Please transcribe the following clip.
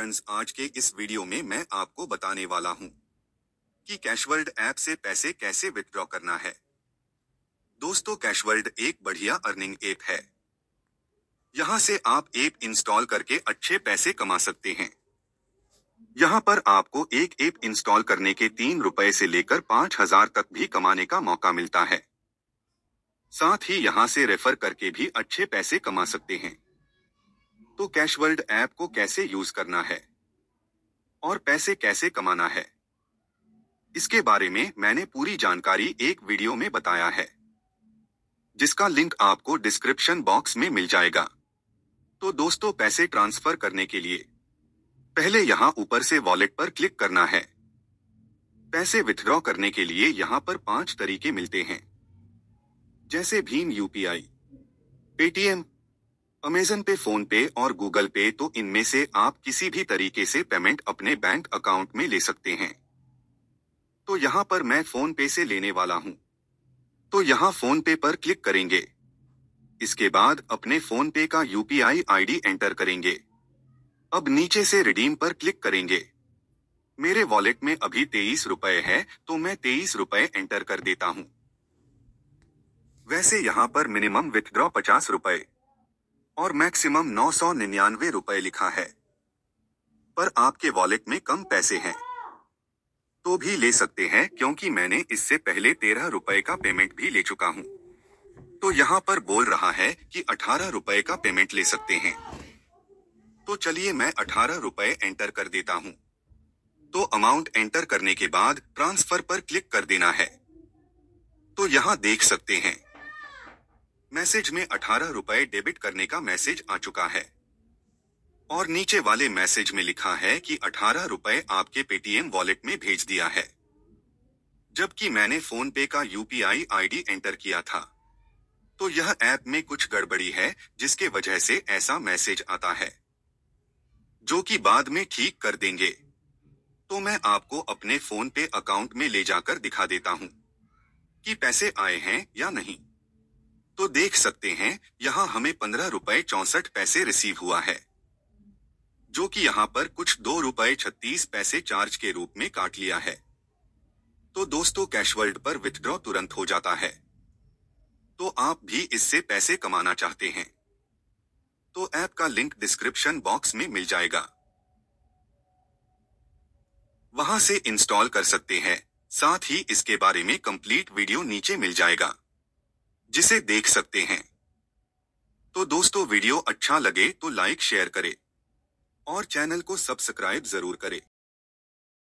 friends आज के इस वीडियो में मैं आपको बताने वाला हूं कि कैशवर्ल्ड ऐप से पैसे कैसे विथड्रॉ करना है दोस्तों कैशवर्ल्ड एक बढ़िया अर्निंग ऐप है यहां से आप ऐप इंस्टॉल करके अच्छे पैसे कमा सकते हैं यहां पर आपको एक ऐप इंस्टॉल करने के तीन रुपए से लेकर पांच हजार तक भी कमाने का मौका मिलता है साथ ही यहां से रेफर करके भी अच्छे पैसे कमा सकते हैं तो कैश वर्ल्ड ऐप को कैसे यूज करना है और पैसे कैसे कमाना है इसके बारे में मैंने पूरी जानकारी एक वीडियो में बताया है जिसका लिंक आपको डिस्क्रिप्शन बॉक्स में मिल जाएगा तो दोस्तों पैसे ट्रांसफर करने के लिए पहले यहां ऊपर से वॉलेट पर क्लिक करना है पैसे विथड्रॉ करने के लिए यहां पर पांच तरीके मिलते हैं जैसे भीम UPI Paytm Amazon Pay PhonePe और गूगल पे तो इनमें से आप किसी भी तरीके से पेमेंट अपने बैंक अकाउंट में ले सकते हैं तो यहाँ पर मैं फोन पे से लेने वाला हूँ तो यहाँ फोन पे पर क्लिक करेंगे इसके बाद अपने फोन पे का यूपीआई आईडी एंटर करेंगे अब नीचे से रिडीम पर क्लिक करेंगे मेरे वॉलेट में अभी तेईस रुपए है तो मैं तेईस रुपए एंटर कर देता हूँ वैसे यहाँ पर मिनिमम विथड्रॉ पचास रुपए और मैक्सिमम नौ सौ निन्यानवे रुपए लिखा है पर आपके वॉलेट में कम पैसे हैं तो भी ले सकते हैं क्योंकि मैंने इससे पहले तेरह रुपए का पेमेंट भी ले चुका हूँ तो यहाँ पर बोल रहा है कि अठारह रुपए का पेमेंट ले सकते हैं तो चलिए मैं अठारह रुपए एंटर कर देता हूँ तो अमाउंट एंटर करने के बाद ट्रांसफर पर क्लिक कर देना है तो यहाँ देख सकते हैं मैसेज में अठारह रुपए डेबिट करने का मैसेज आ चुका है और नीचे वाले मैसेज में लिखा है कि अठारह रुपए आपके पेटीएम वॉलेट में भेज दिया है जबकि मैंने फोन पे का यूपीआई आईडी एंटर किया था तो यह ऐप में कुछ गड़बड़ी है जिसके वजह से ऐसा मैसेज आता है जो कि बाद में ठीक कर देंगे तो मैं आपको अपने फोन पे अकाउंट में ले जाकर दिखा देता हूं कि पैसे आए हैं या नहीं तो देख सकते हैं यहाँ हमें पंद्रह रुपए चौसठ पैसे रिसीव हुआ है जो कि यहाँ पर कुछ दो रुपए छत्तीस पैसे चार्ज के रूप में काट लिया है तो दोस्तों कैशवर्ल्ड पर विथड्रॉ तुरंत हो जाता है तो आप भी इससे पैसे कमाना चाहते हैं तो ऐप का लिंक डिस्क्रिप्शन बॉक्स में मिल जाएगा वहां से इंस्टॉल कर सकते हैं साथ ही इसके बारे में कंप्लीट वीडियो नीचे मिल जाएगा जिसे देख सकते हैं तो दोस्तों वीडियो अच्छा लगे तो लाइक शेयर करें और चैनल को सब्सक्राइब जरूर करें